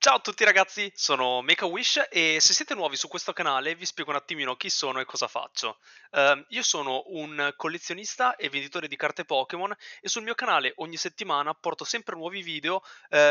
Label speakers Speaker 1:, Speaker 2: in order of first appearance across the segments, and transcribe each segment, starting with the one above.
Speaker 1: Ciao a tutti ragazzi, sono Make a Wish e se siete nuovi su questo canale vi spiego un attimino chi sono e cosa faccio. Uh, io sono un collezionista e venditore di carte Pokémon e sul mio canale ogni settimana porto sempre nuovi video uh,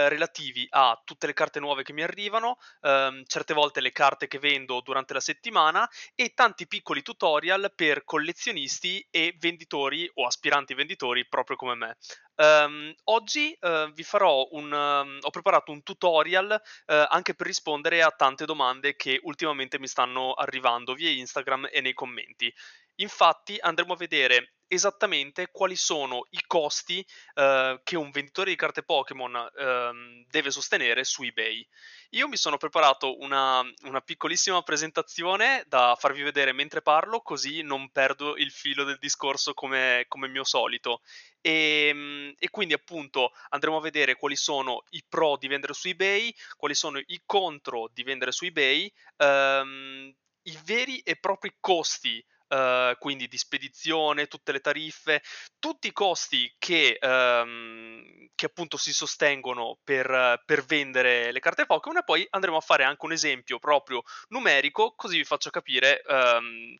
Speaker 1: relativi a tutte le carte nuove che mi arrivano, um, certe volte le carte che vendo durante la settimana e tanti piccoli tutorial per collezionisti e venditori o aspiranti venditori proprio come me. Um, oggi uh, vi farò un, um, ho preparato un tutorial uh, anche per rispondere a tante domande che ultimamente mi stanno arrivando via Instagram e nei commenti. Infatti andremo a vedere esattamente quali sono i costi eh, che un venditore di carte Pokémon eh, deve sostenere su eBay. Io mi sono preparato una, una, piccolissima presentazione da farvi vedere mentre parlo, così non perdo il filo del discorso come, come mio solito. E, ehm, e, quindi appunto andremo a vedere quali sono i pro di vendere su eBay, quali sono i contro di vendere su eBay, ehm, i veri e propri costi eh, quindi di spedizione, tutte le tariffe, tutti i costi che, ehm, che appunto si sostengono per, per, vendere le carte Pokémon e poi andremo a fare anche un esempio proprio numerico così vi faccio capire ehm,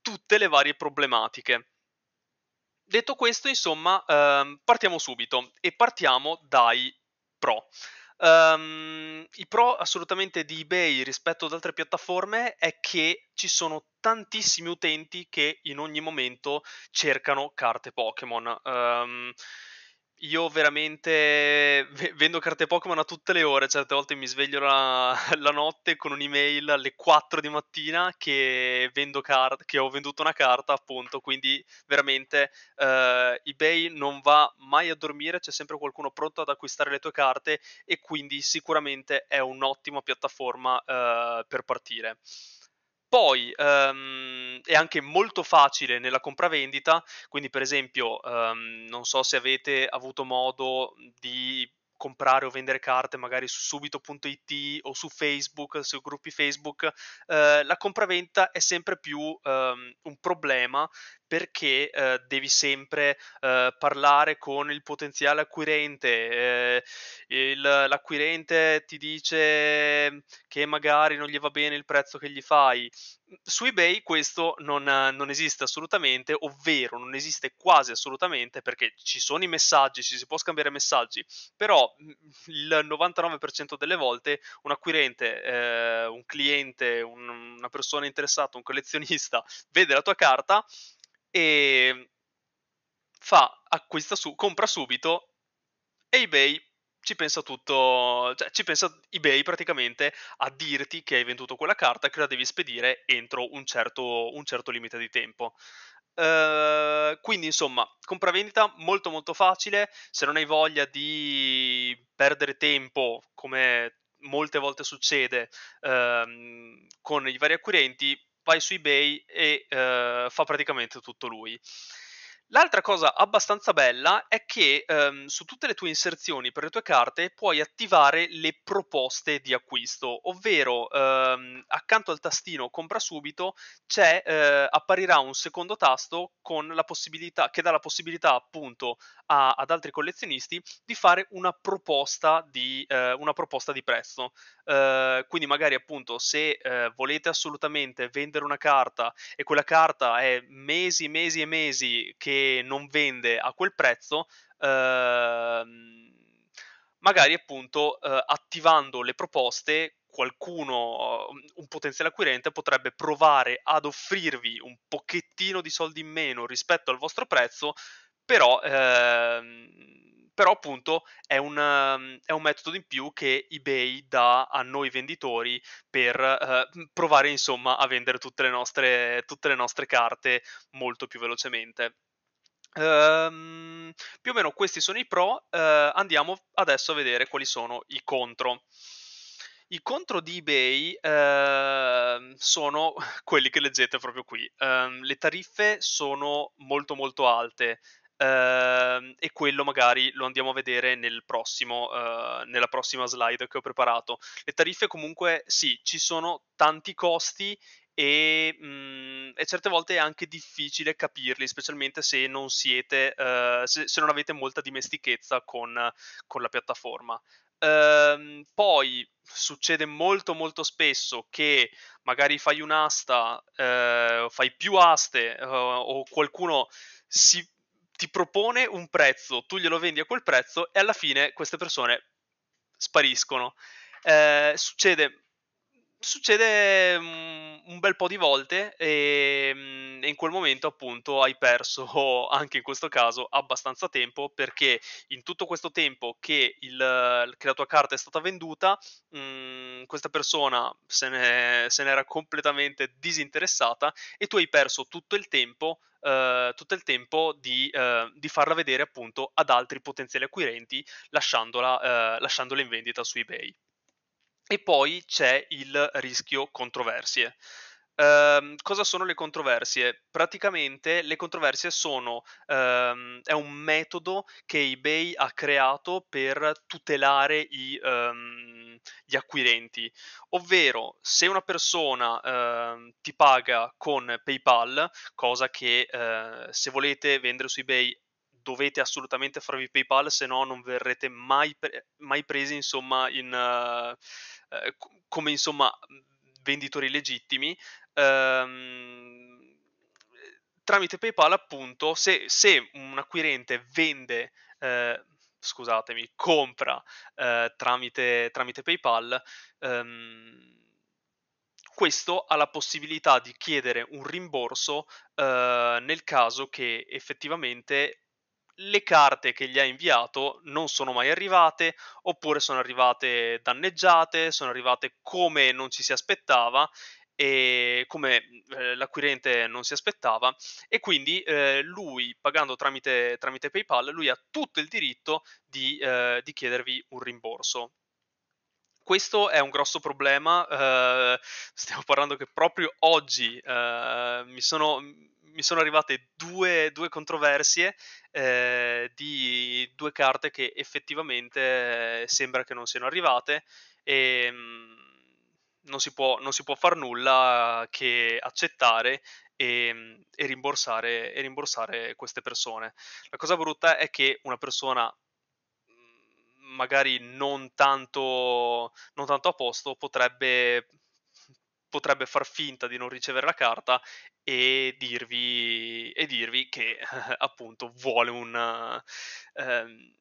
Speaker 1: tutte le varie problematiche. Detto questo, insomma, ehm, partiamo subito e partiamo dai pro. Um, ehm, I pro assolutamente di eBay rispetto ad altre piattaforme è che ci sono tantissimi utenti che in ogni momento cercano carte Pokémon. Um, io veramente vendo carte Pokémon a tutte le ore, certe volte mi sveglio la, la notte con un'email alle 4 di mattina che, car- che, ho venduto una carta, appunto, quindi veramente eh, eBay non va mai a dormire, c'è sempre qualcuno pronto ad acquistare le tue carte e quindi sicuramente è un'ottima piattaforma eh, per partire. Poi um, è anche molto facile nella compravendita, quindi per esempio um, non so se avete avuto modo di comprare o vendere carte magari su subito.it o su Facebook, su gruppi Facebook, eh, la compravendita è sempre più ehm, un problema perché eh, devi sempre eh, parlare con il potenziale acquirente. Eh, il, l'acquirente ti dice che magari non gli va bene il prezzo che gli fai. Su eBay questo non, non esiste assolutamente, ovvero non esiste quasi assolutamente perché ci sono i messaggi, ci si può scambiare messaggi, però mm, il 99% delle volte un acquirente, eh, un cliente, un, una persona interessata, un collezionista vede la tua carta e ehm, fa, acquista su, compra subito e eBay ci pensa tutto, cioè ci pensa eBay praticamente a dirti che hai venduto quella carta che la devi spedire entro un certo, un certo limite di tempo. Uh, quindi insomma, compravendita molto molto facile, se non hai voglia di perdere tempo come molte volte succede uh, con i vari acquirenti, vai su eBay eh, fa praticamente tutto lui. L'altra cosa abbastanza bella è che ehm, su tutte le tue inserzioni per le tue carte puoi attivare le proposte di acquisto, ovvero ehm, accanto al tastino compra subito eh, apparirà un secondo tasto che dà la possibilità appunto a, ad altri collezionisti di fare una proposta di, eh, una proposta di prezzo. Eh, quindi magari appunto se eh, volete assolutamente vendere una carta e quella carta è mesi, mesi e mesi che non vende a quel prezzo, ehm, magari appunto eh, attivando le proposte qualcuno, mm, un potenziale acquirente potrebbe provare ad offrirvi un pochettino di soldi in meno rispetto al vostro prezzo, però, ehm, però appunto è un, mm, è un, metodo in più che eBay dà a noi venditori per eh, mm, provare insomma a vendere tutte le, nostre, tutte le nostre carte molto più velocemente. Um, più o meno questi sono i pro, uh, andiamo adesso a vedere quali sono i contro. I contro di eBay uh, sono quelli che leggete proprio qui. Um, le tariffe sono molto molto alte uh, e quello magari lo andiamo a vedere nel prossimo, eh, nella prossima slide che ho preparato. Le tariffe comunque sì, ci sono tanti costi e, mh, mhmm, e, certe volte è anche difficile capirli, specialmente se non, siete, uh, se, se non avete molta dimestichezza con, con la piattaforma. Uh, poi succede molto molto spesso che magari fai un'asta, uh, fai più aste eh, o qualcuno si, ti propone un prezzo, tu glielo vendi a quel prezzo e alla fine queste persone spariscono. succede succede mm, un bel po' di volte ehm, e, in quel momento appunto hai perso anche in questo caso abbastanza tempo perché in tutto questo tempo che, il, che la tua carta è stata venduta mh, mm, questa persona se, ne, se n'era completamente disinteressata e tu hai perso tutto il tempo Uh, tutto il tempo di, uh, di, farla vedere appunto ad altri potenziali acquirenti lasciandola, uh, eh, lasciandola in vendita su eBay. E poi c'è il rischio controversie. Uh, cosa sono le controversie? Praticamente le controversie sono uh, è un metodo che eBay ha creato per tutelare i, um, gli acquirenti, ovvero se una persona uh, ti paga con PayPal, cosa che eh, se volete vendere su eBay dovete assolutamente farvi PayPal, se no non verrete mai, pre- mai presi insomma in eh, come insomma venditori legittimi. Ehm, tramite PayPal, appunto, se, se un acquirente vende, eh, scusatemi, compra eh, tramite, tramite, PayPal, ehm, questo ha la possibilità di chiedere un rimborso eh, nel caso che effettivamente le carte che gli ha inviato non sono mai arrivate, oppure sono arrivate danneggiate, sono arrivate come non ci si aspettava e come eh, l'acquirente non si aspettava e quindi eh, lui pagando tramite, tramite, PayPal lui ha tutto il diritto di, eh, di chiedervi un rimborso questo è un grosso problema. Uh, stiamo parlando che proprio oggi uh, mi sono mi sono arrivate due, due controversie eh, di due carte che effettivamente eh, sembra che non siano arrivate e ehm, non si può, non si può far nulla che accettare e, e, rimborsare, e rimborsare queste persone. La cosa brutta è che una persona magari non tanto, non tanto a posto potrebbe potrebbe far finta di non ricevere la carta e dirvi, e dirvi che eh, appunto vuole un, eh,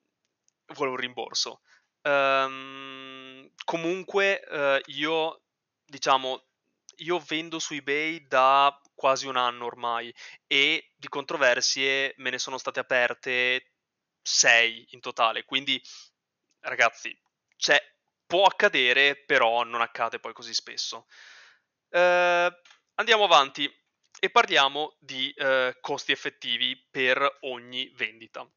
Speaker 1: vuole un rimborso. Um, comunque eh, io diciamo io vendo su eBay da quasi un anno ormai e di controversie me ne sono state aperte 6 in totale, quindi ragazzi, c'è, cioè, può accadere, però non accade poi così spesso. Eh, andiamo avanti e parliamo di eh, costi effettivi per ogni vendita.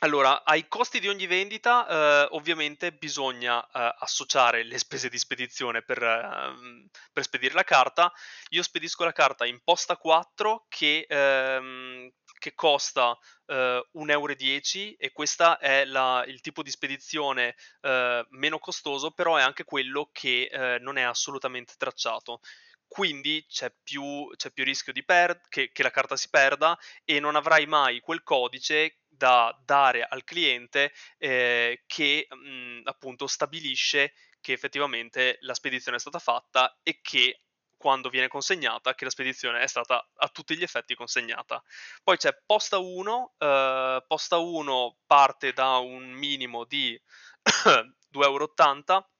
Speaker 1: Allora, ai costi di ogni vendita eh, ovviamente bisogna eh, associare le spese di spedizione per, eh, per, spedire la carta. Io spedisco la carta in posta 4 che ehm, che costa eh, 1,10 euro e questo è la, il tipo di spedizione eh, meno costoso, però è anche quello che eh, non è assolutamente tracciato. Quindi c'è più, c'è più rischio per- che, che la carta si perda e non avrai mai quel codice da dare al cliente eh, che mh, mm, appunto stabilisce che effettivamente la spedizione è stata fatta e che quando viene consegnata che la spedizione è stata a tutti gli effetti consegnata. Poi c'è posta 1, eh, posta 1 parte da un minimo di 2,80 euro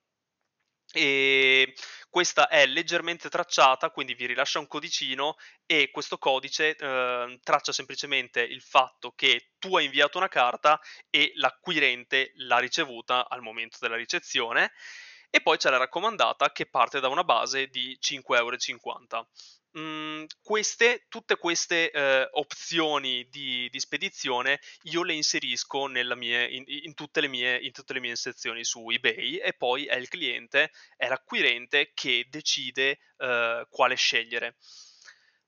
Speaker 1: e questa è leggermente tracciata, quindi vi rilascia un codicino e questo codice eh, traccia semplicemente il fatto che tu hai inviato una carta e l'acquirente l'ha ricevuta al momento della ricezione e poi c'è la raccomandata che parte da una base di 5,50 euro. Mm, queste, tutte queste eh, opzioni di, di, spedizione io le inserisco mie, in, in, tutte mie, in, tutte le mie, sezioni su eBay e poi è il cliente, è l'acquirente che decide eh, quale scegliere.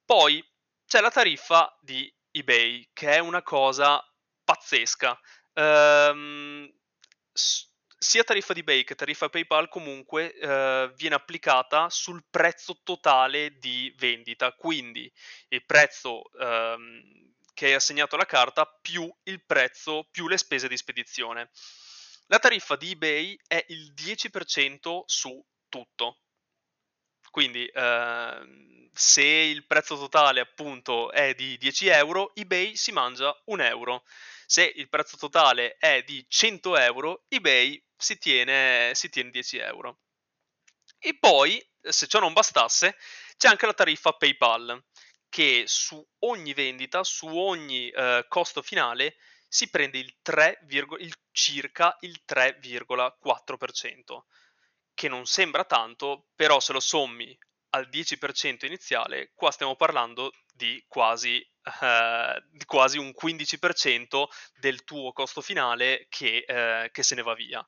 Speaker 1: Poi c'è la tariffa di eBay che è una cosa pazzesca. Um, sia tariffa di eBay che tariffa PayPal comunque eh, viene applicata sul prezzo totale di vendita, quindi il prezzo ehm, che è assegnato alla carta più il prezzo più le spese di spedizione. La tariffa di eBay è il 10% su tutto. Quindi ehm, se il prezzo totale appunto è di 10 euro, eBay si mangia 1 euro. Se il prezzo totale è di 100 euro, eBay si tiene, si tiene 10 euro. E poi, se ciò non bastasse, c'è anche la tariffa PayPal, che su ogni vendita, su ogni eh, costo finale, si prende il 3, il, circa il 3,4%, che non sembra tanto, però se lo sommi al 10% iniziale, qua stiamo parlando di quasi, eh, di quasi un 15% del tuo costo finale che, eh, che se ne va via.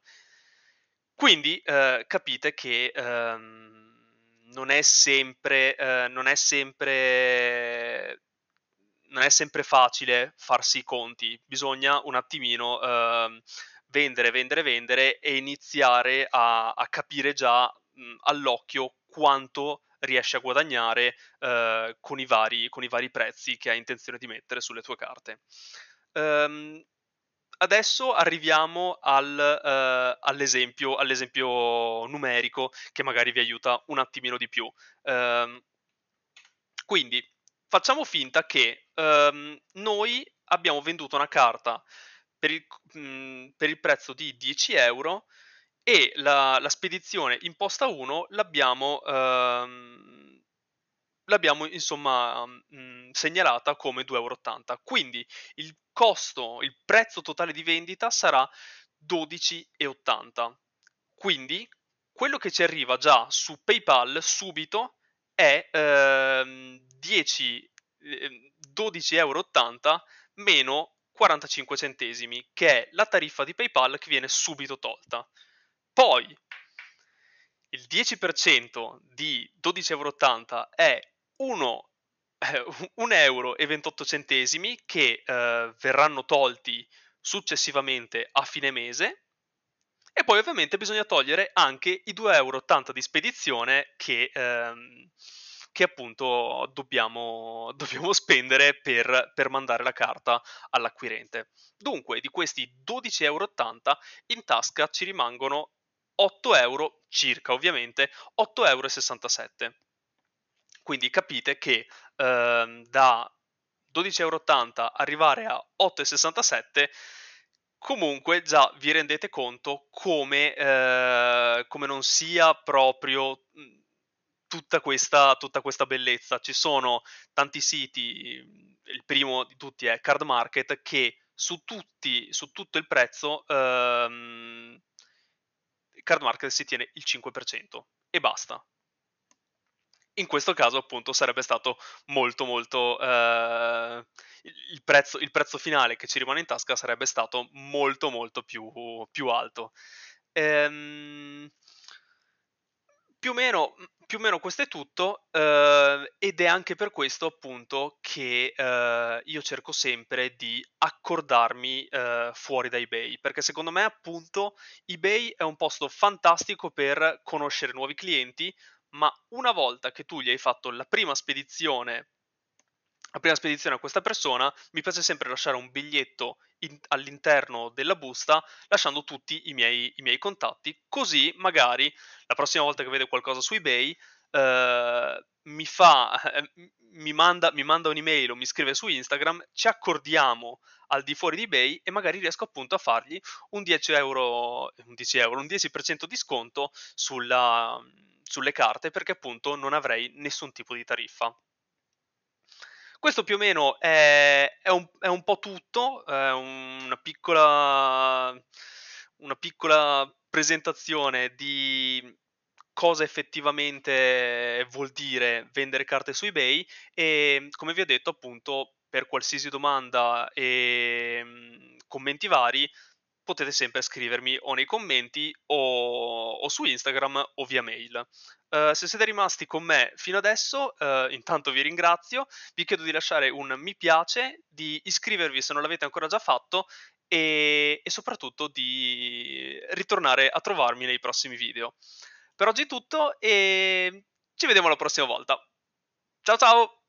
Speaker 1: Quindi eh, capite che ehm, non, è sempre, eh, non, è sempre, non, è sempre, facile farsi i conti, bisogna un attimino ehm, vendere, vendere, vendere e iniziare a, a capire già mh, all'occhio quanto riesci a guadagnare eh, con, i vari, con, i vari, prezzi che hai intenzione di mettere sulle tue carte. Um, adesso arriviamo al, uh, all'esempio, all'esempio, numerico che magari vi aiuta un attimino di più. Um, quindi facciamo finta che um, noi abbiamo venduto una carta per il, mh, mhmm, per il prezzo di 10 euro e la, la spedizione imposta 1 l'abbiamo, ehm, l'abbiamo insomma mh, mm, segnalata come 2,80 euro. Quindi il costo, il prezzo totale di vendita sarà 12,80. Quindi quello che ci arriva già su PayPal subito è ehm, 10, 12,80 euro meno 45 centesimi, che è la tariffa di PayPal che viene subito tolta. Poi il 10% di 12,80 euro è 1 eh, euro e 28 centesimi che eh, verranno tolti successivamente a fine mese e poi ovviamente bisogna togliere anche i 2,80 euro di spedizione che, ehm, che appunto dobbiamo, dobbiamo spendere per, per, mandare la carta all'acquirente. Dunque di questi 12,80 euro in tasca ci rimangono 8 euro circa ovviamente, 8,67 euro. Quindi capite che ehm, da 12,80 euro arrivare a 8,67 comunque già vi rendete conto come, eh, come non sia proprio tutta questa, tutta questa, bellezza. Ci sono tanti siti, il primo di tutti è Card Market, che su, tutti, su tutto il prezzo ehm, card market si tiene il 5% e basta. In questo caso appunto sarebbe stato molto molto... Eh, il, prezzo, il, prezzo, finale che ci rimane in tasca sarebbe stato molto molto più, più alto. Ehm, più o meno più o meno questo è tutto eh, ed è anche per questo appunto che eh, io cerco sempre di accordarmi eh, fuori da eBay perché secondo me appunto eBay è un posto fantastico per conoscere nuovi clienti ma una volta che tu gli hai fatto la prima spedizione la prima spedizione a questa persona, mi piace sempre lasciare un biglietto in, all'interno della busta, lasciando tutti i miei, i miei, contatti, così magari la prossima volta che vedo qualcosa su eBay eh, mi, fa, eh, mi, manda, mi manda un'email o mi scrive su Instagram, ci accordiamo al di fuori di eBay e magari riesco appunto a fargli un 10%, euro, un 10, euro, un 10 di sconto sulla, sulle carte perché appunto non avrei nessun tipo di tariffa. Questo più o meno è, è, un, è un, po' tutto, è una piccola, una piccola presentazione di cosa effettivamente vuol dire vendere carte su eBay e come vi ho detto appunto per qualsiasi domanda e mm, commenti vari potete sempre scrivermi o nei commenti o, o su Instagram o via mail. Eh, se siete rimasti con me fino adesso, uh, intanto vi ringrazio, vi chiedo di lasciare un mi piace, di iscrivervi se non l'avete ancora già fatto e, e soprattutto di ritornare a trovarmi nei prossimi video. Per oggi è tutto e ci vediamo la prossima volta. Ciao ciao!